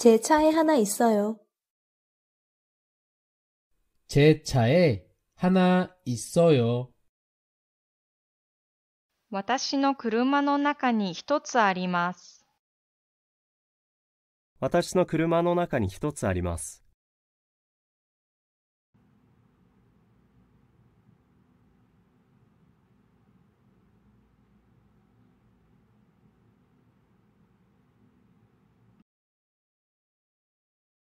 제차에하나있어요제차에하나있어요私の車の中に一つあります。私の車の中に一つあります。